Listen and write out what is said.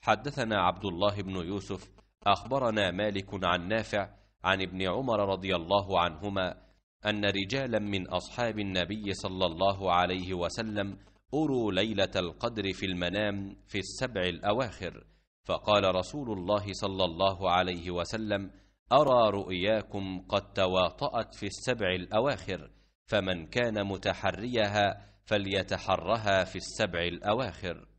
حدثنا عبد الله بن يوسف أخبرنا مالك عن نافع عن ابن عمر رضي الله عنهما أن رجالا من أصحاب النبي صلى الله عليه وسلم أروا ليلة القدر في المنام في السبع الأواخر فقال رسول الله صلى الله عليه وسلم أرى رؤياكم قد تواطأت في السبع الأواخر فمن كان متحريها فليتحرها في السبع الأواخر